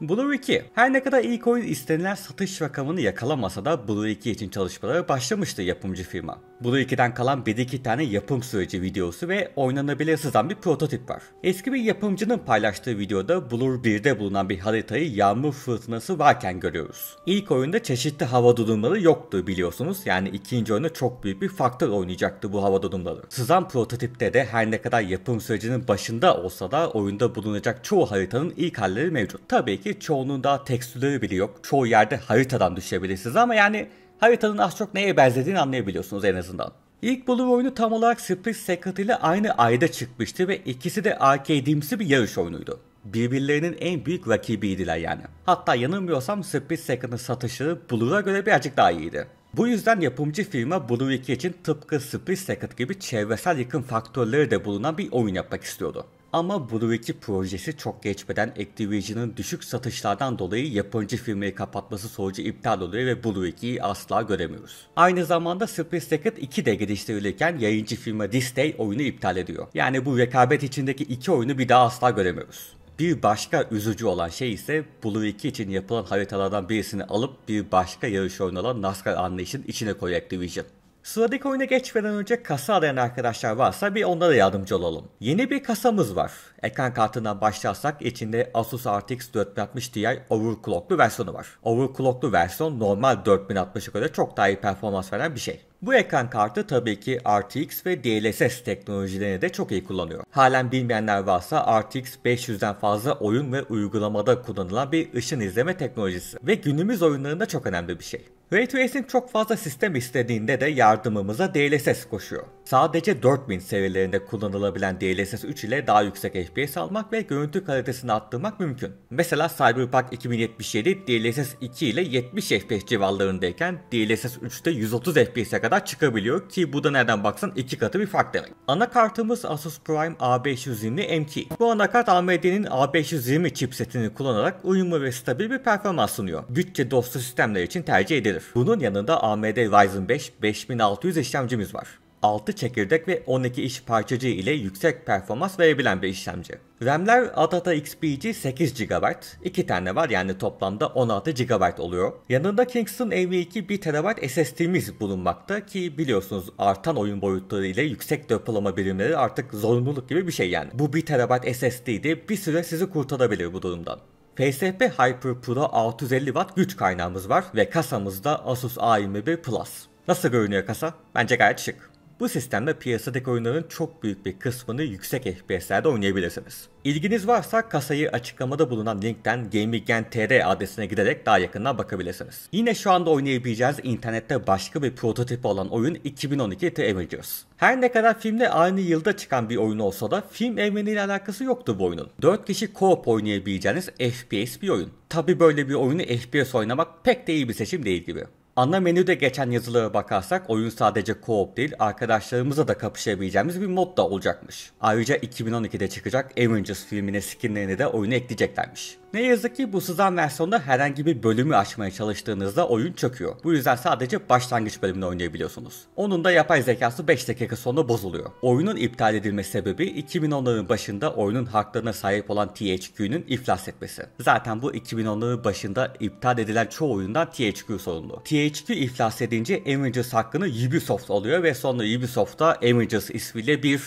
Blur 2 Her ne kadar ilk oyun istenilen satış rakamını yakalamasa da Blur 2 için çalışmalara başlamıştı yapımcı firma. Blue 2'den kalan bir iki tane yapım süreci videosu ve oynanabilir sızan bir prototip var. Eski bir yapımcının paylaştığı videoda Blur 1'de bulunan bir haritayı yağmur fırtınası varken görüyoruz. İlk oyunda çeşitli hava durumları yoktu biliyorsunuz yani ikinci oyunda çok büyük bir faktör oynayacaktı bu hava durumları. Sızan prototipte de her ne kadar yapım sürecinin başında olsa da oyunda bulunacak çoğu haritanın ilk halleri mevcut. Tabii ki çoğunun daha tekstürleri bile yok. Çoğu yerde haritadan düşebilirsiniz ama yani haritanın az çok neye benzediğini anlayabiliyorsunuz en azından. İlk bulur oyunu tam olarak Split Secret ile aynı ayda çıkmıştı ve ikisi de arcade'imsi bir yarış oyunuydu. Birbirlerinin en büyük rakibiydiler yani. Hatta yanılmıyorsam Split Secret'ın satışı Blur'a göre birazcık daha iyiydi. Bu yüzden yapımcı firma Blur 2 için tıpkı Split Second gibi çevresel yakın faktörleri de bulunan bir oyun yapmak istiyordu. Ama Blue projesi çok geçmeden Activision'ın düşük satışlardan dolayı yapımcı filmi kapatması sonucu iptal oluyor ve Blue asla göremiyoruz. Aynı zamanda Space Second 2 de geliştirilirken yayıncı firma Disney oyunu iptal ediyor. Yani bu rekabet içindeki iki oyunu bir daha asla göremiyoruz. Bir başka üzücü olan şey ise Blue 2 için yapılan haritalardan birisini alıp bir başka yarış oyunu olan NASCAR anlayışın içine koyuyor Activision. Sıradaki oyuna geçmeden önce kasa arayan arkadaşlar varsa bir onlara yardımcı olalım. Yeni bir kasamız var. Ekran kartından başlarsak içinde Asus RTX 4060 Ti overclocklu versiyonu var. Overclocklu versiyon normal 4060'a göre çok daha iyi performans veren bir şey. Bu ekran kartı tabii ki RTX ve DLSS teknolojilerini de çok iyi kullanıyor. Halen bilmeyenler varsa RTX 500'den fazla oyun ve uygulamada kullanılan bir ışın izleme teknolojisi ve günümüz oyunlarında çok önemli bir şey. Ray Tracing çok fazla sistem istediğinde de yardımımıza DLSS koşuyor. Sadece 4000 seviyelerinde kullanılabilen DLSS 3 ile daha yüksek FPS almak ve görüntü kalitesini arttırmak mümkün. Mesela Cyberpunk 2077 DLSS 2 ile 70 FPS civarlarındayken DLSS 3'te 130 FPS'e kadar çıkabiliyor ki bu da nereden baksan iki katı bir fark demek. Anakartımız Asus Prime A520 M2. Bu anakart AMD'nin A520 chipsetini kullanarak uyumlu ve stabil bir performans sunuyor. Bütçe dostu sistemler için tercih edilir gelir. Bunun yanında AMD Ryzen 5 5600 işlemcimiz var. 6 çekirdek ve 12 iş parçacığı ile yüksek performans verebilen bir işlemci. RAM'ler Adata XPG 8 GB, 2 tane var yani toplamda 16 GB oluyor. Yanında Kingston NV2 1 TB SSD'miz bulunmakta ki biliyorsunuz artan oyun boyutları ile yüksek depolama birimleri artık zorunluluk gibi bir şey yani. Bu 1 TB SSD de bir süre sizi kurtarabilir bu durumdan. FSP Hyper Pro 650 Watt güç kaynağımız var ve kasamızda Asus A21 Plus. Nasıl görünüyor kasa? Bence gayet şık. Bu sistemde piyasadaki oyunların çok büyük bir kısmını yüksek FPS'lerde oynayabilirsiniz. İlginiz varsa kasayı açıklamada bulunan linkten GamingGen.tr adresine giderek daha yakından bakabilirsiniz. Yine şu anda oynayabileceğiniz internette başka bir prototip olan oyun 2012 The Avengers. Her ne kadar filmde aynı yılda çıkan bir oyun olsa da film evreniyle alakası yoktu bu oyunun. 4 kişi co-op oynayabileceğiniz FPS bir oyun. Tabi böyle bir oyunu FPS oynamak pek de iyi bir seçim değil gibi. Ana menüde geçen yazılara bakarsak oyun sadece co-op değil arkadaşlarımıza da kapışabileceğimiz bir mod da olacakmış. Ayrıca 2012'de çıkacak Avengers filmine skinlerini de oyuna ekleyeceklermiş. Ne yazık ki bu sızan versiyonda herhangi bir bölümü açmaya çalıştığınızda oyun çöküyor. Bu yüzden sadece başlangıç bölümünü oynayabiliyorsunuz. Onun da yapay zekası 5 dakika sonra bozuluyor. Oyunun iptal edilme sebebi 2010'ların başında oyunun haklarına sahip olan THQ'nun iflas etmesi. Zaten bu 2010'ların başında iptal edilen çoğu oyundan THQ sorumlu. THQ THQ iflas edince Avengers hakkını Ubisoft alıyor ve sonra Ubisoft da Avengers ismiyle bir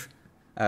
e,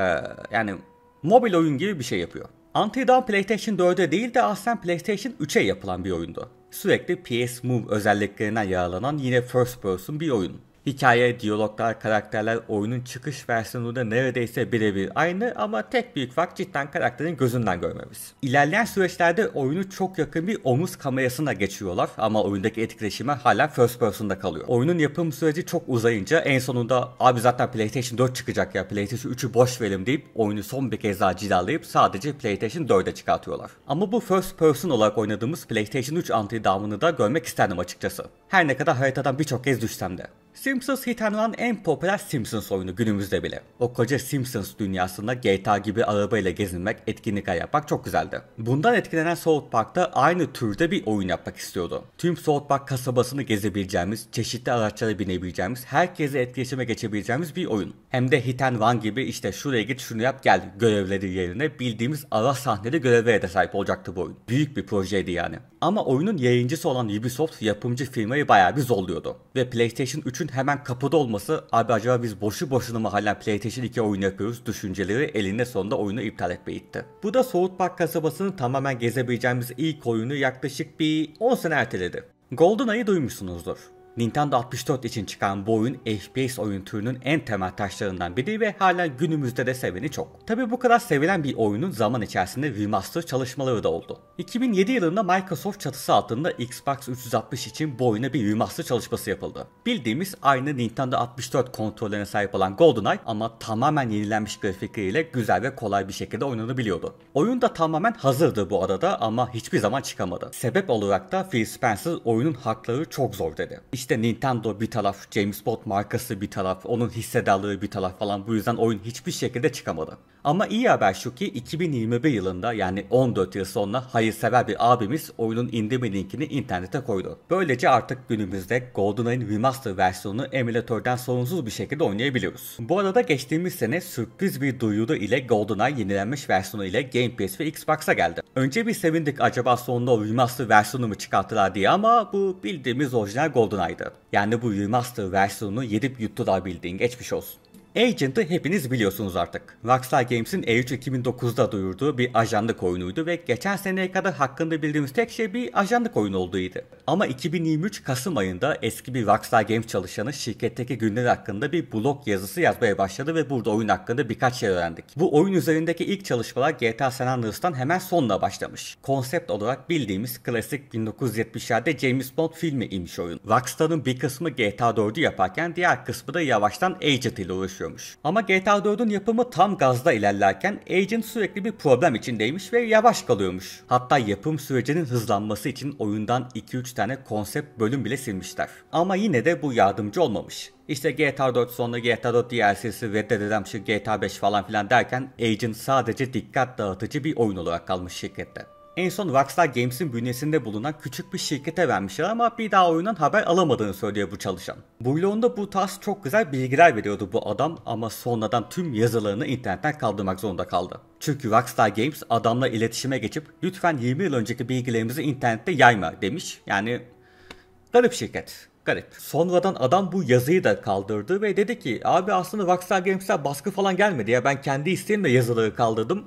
yani mobil oyun gibi bir şey yapıyor. Until Dawn PlayStation 4'e değil de aslen PlayStation 3'e yapılan bir oyundu. Sürekli PS Move özelliklerinden yararlanan yine first person bir oyun. Hikaye, diyaloglar, karakterler oyunun çıkış versiyonunda neredeyse birebir aynı ama tek büyük fark cidden karakterin gözünden görmemiz. İlerleyen süreçlerde oyunu çok yakın bir omuz kamerasına geçiyorlar ama oyundaki etkileşime hala first person'da kalıyor. Oyunun yapım süreci çok uzayınca en sonunda abi zaten PlayStation 4 çıkacak ya PlayStation 3'ü boş verelim deyip oyunu son bir kez daha cilalayıp sadece PlayStation 4'e çıkartıyorlar. Ama bu first person olarak oynadığımız PlayStation 3 antidamını da görmek isterdim açıkçası. Her ne kadar haritadan birçok kez düşsem de. Simpsons hitemlanan en popüler Simpsons oyunu günümüzde bile. O koca Simpsons dünyasında GTA gibi arabayla gezinmek, etkinlikler yapmak çok güzeldi. Bundan etkilenen South Park da aynı türde bir oyun yapmak istiyordu. Tüm South Park kasabasını gezebileceğimiz, çeşitli araçlara binebileceğimiz, herkese etkileşime geçebileceğimiz bir oyun. Hem de Hit and Run gibi işte şuraya git şunu yap gel görevleri yerine bildiğimiz ara sahneli görevlere de sahip olacaktı bu oyun. Büyük bir projeydi yani. Ama oyunun yayıncısı olan Ubisoft yapımcı firmayı bayağı bir zorluyordu. Ve PlayStation 3 düşün hemen kapıda olması abi acaba biz boşu boşuna mı hala PlayStation 2 oyunu yapıyoruz düşünceleri elinde sonunda oyunu iptal etmeye itti. Bu da soğut Park kasabasını tamamen gezebileceğimiz ilk oyunu yaklaşık bir 10 sene erteledi. GoldenEye'ı duymuşsunuzdur. Nintendo 64 için çıkan bu oyun FPS oyun türünün en temel taşlarından biri ve hala günümüzde de seveni çok. Tabi bu kadar sevilen bir oyunun zaman içerisinde remaster çalışmaları da oldu. 2007 yılında Microsoft çatısı altında Xbox 360 için bu oyuna bir remaster çalışması yapıldı. Bildiğimiz aynı Nintendo 64 kontrollerine sahip olan GoldenEye ama tamamen yenilenmiş grafikleriyle güzel ve kolay bir şekilde oynanabiliyordu. Oyun da tamamen hazırdı bu arada ama hiçbir zaman çıkamadı. Sebep olarak da Phil Spencer oyunun hakları çok zor dedi işte Nintendo bir taraf, James Bond markası bir taraf, onun hissedarlığı bir taraf falan bu yüzden oyun hiçbir şekilde çıkamadı. Ama iyi haber şu ki 2021 yılında yani 14 yıl sonra hayırsever bir abimiz oyunun indirme linkini internete koydu. Böylece artık günümüzde GoldenEye'in remaster versiyonunu emülatörden sorunsuz bir şekilde oynayabiliyoruz. Bu arada geçtiğimiz sene sürpriz bir duyuru ile GoldenEye yenilenmiş versiyonu ile Game Pass ve Xbox'a geldi. Önce bir sevindik acaba sonunda o remaster versiyonu mu çıkarttılar diye ama bu bildiğimiz orijinal GoldenEye saydı. Yani bu remaster versiyonunu yedip yuttular bildiğin geçmiş olsun. Agent'ı hepiniz biliyorsunuz artık. Rockstar Games'in E3 2009'da duyurduğu bir ajanlık oyunuydu ve geçen seneye kadar hakkında bildiğimiz tek şey bir ajanlık oyun olduğuydu. Ama 2023 Kasım ayında eski bir Rockstar Games çalışanı şirketteki günleri hakkında bir blog yazısı yazmaya başladı ve burada oyun hakkında birkaç şey öğrendik. Bu oyun üzerindeki ilk çalışmalar GTA San Andreas'tan hemen sonuna başlamış. Konsept olarak bildiğimiz klasik 1970'lerde James Bond filmi imiş oyun. Rockstar'ın bir kısmı GTA 4'ü yaparken diğer kısmı da yavaştan Agent ile uğraşıyor çalışıyormuş. Ama GTA 4'ün yapımı tam gazda ilerlerken Agent sürekli bir problem içindeymiş ve yavaş kalıyormuş. Hatta yapım sürecinin hızlanması için oyundan 2-3 tane konsept bölüm bile silmişler. Ama yine de bu yardımcı olmamış. İşte GTA 4 sonra GTA 4 DLC'si, Red Dead Redemption, GTA 5 falan filan derken Agent sadece dikkat dağıtıcı bir oyun olarak kalmış şirkette. En son Rockstar Games'in bünyesinde bulunan küçük bir şirkete vermişler ama bir daha oyundan haber alamadığını söylüyor bu çalışan. Bloğunda bu tarz çok güzel bilgiler veriyordu bu adam ama sonradan tüm yazılarını internetten kaldırmak zorunda kaldı. Çünkü Rockstar Games adamla iletişime geçip lütfen 20 yıl önceki bilgilerimizi internette yayma demiş. Yani garip şirket. Garip. Sonradan adam bu yazıyı da kaldırdı ve dedi ki abi aslında Rockstar Games'e baskı falan gelmedi ya ben kendi isteğimle yazıları kaldırdım.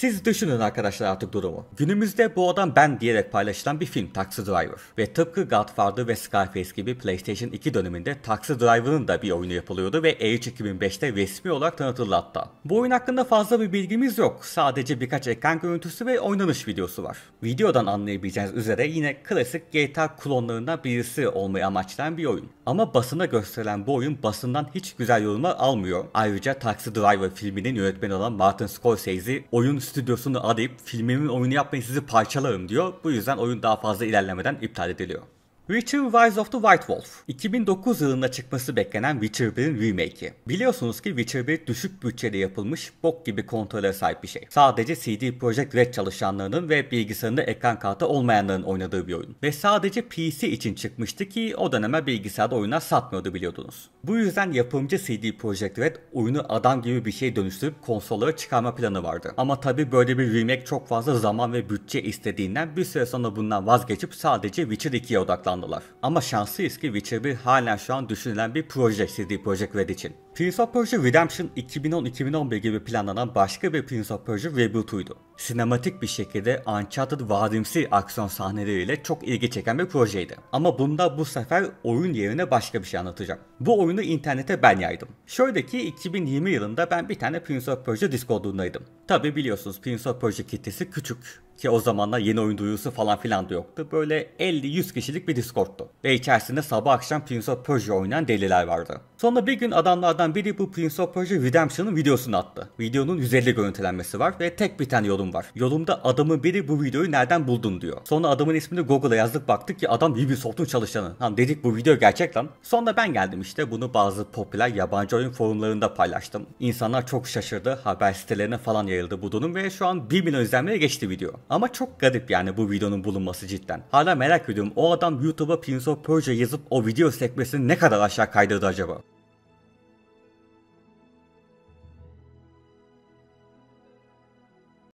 Siz düşünün arkadaşlar artık durumu. Günümüzde bu adam ben diyerek paylaşılan bir film Taxi Driver. Ve tıpkı Godfather ve Scarface gibi PlayStation 2 döneminde Taxi Driver'ın da bir oyunu yapılıyordu ve Age 2005'te resmi olarak tanıtıldı hatta. Bu oyun hakkında fazla bir bilgimiz yok. Sadece birkaç ekran görüntüsü ve oynanış videosu var. Videodan anlayabileceğiniz üzere yine klasik GTA klonlarından birisi olmayı amaçlayan bir oyun. Ama basına gösterilen bu oyun basından hiç güzel yorumlar almıyor. Ayrıca Taxi Driver filminin yönetmeni olan Martin Scorsese oyun stüdyosunu arayıp filmimin oyunu yapmayı sizi parçalarım diyor. Bu yüzden oyun daha fazla ilerlemeden iptal ediliyor. Witcher Rise of the White Wolf. 2009 yılında çıkması beklenen Witcher 1'in remake'i. Biliyorsunuz ki Witcher 1 düşük bütçede yapılmış bok gibi kontrole sahip bir şey. Sadece CD Projekt Red çalışanlarının ve bilgisayarında ekran kartı olmayanların oynadığı bir oyun. Ve sadece PC için çıkmıştı ki o döneme bilgisayarda oyunlar satmıyordu biliyordunuz. Bu yüzden yapımcı CD Projekt Red oyunu adam gibi bir şey dönüştürüp konsollara çıkarma planı vardı. Ama tabi böyle bir remake çok fazla zaman ve bütçe istediğinden bir süre sonra bundan vazgeçip sadece Witcher 2'ye odaklandı planlılar. Ama şanslıyız ki Witcher 1 hala şu an düşünülen bir proje CD Projekt Red için. Prince of Persia Redemption 2010-2011 gibi planlanan başka bir Prince of Persia reboot'uydu. Sinematik bir şekilde Uncharted vadimsi aksiyon sahneleriyle çok ilgi çeken bir projeydi. Ama bunda bu sefer oyun yerine başka bir şey anlatacağım. Bu oyunu internete ben yaydım. Şöyle ki 2020 yılında ben bir tane Prince of Persia Discord'undaydım. Tabi biliyorsunuz Prince of Persia kitlesi küçük ki o zamanlar yeni oyun duyurusu falan filan da yoktu. Böyle 50-100 kişilik bir Discord'tu. Ve içerisinde sabah akşam Prince of Persia oynayan deliler vardı. Sonra bir gün adamlardan Bunlardan biri bu Prince of Persia Redemption'ın videosunu attı. Videonun 150 görüntülenmesi var ve tek bir tane yorum var. Yorumda adamı biri bu videoyu nereden buldun diyor. Sonra adamın ismini Google'a yazdık baktık ki adam Ubisoft'un çalışanı. Lan dedik bu video gerçek lan. Sonra ben geldim işte bunu bazı popüler yabancı oyun forumlarında paylaştım. İnsanlar çok şaşırdı. Haber sitelerine falan yayıldı bu durum ve şu an 1 milyon izlenmeye geçti video. Ama çok garip yani bu videonun bulunması cidden. Hala merak ediyorum o adam YouTube'a Prince of Persia yazıp o video sekmesini ne kadar aşağı kaydırdı acaba?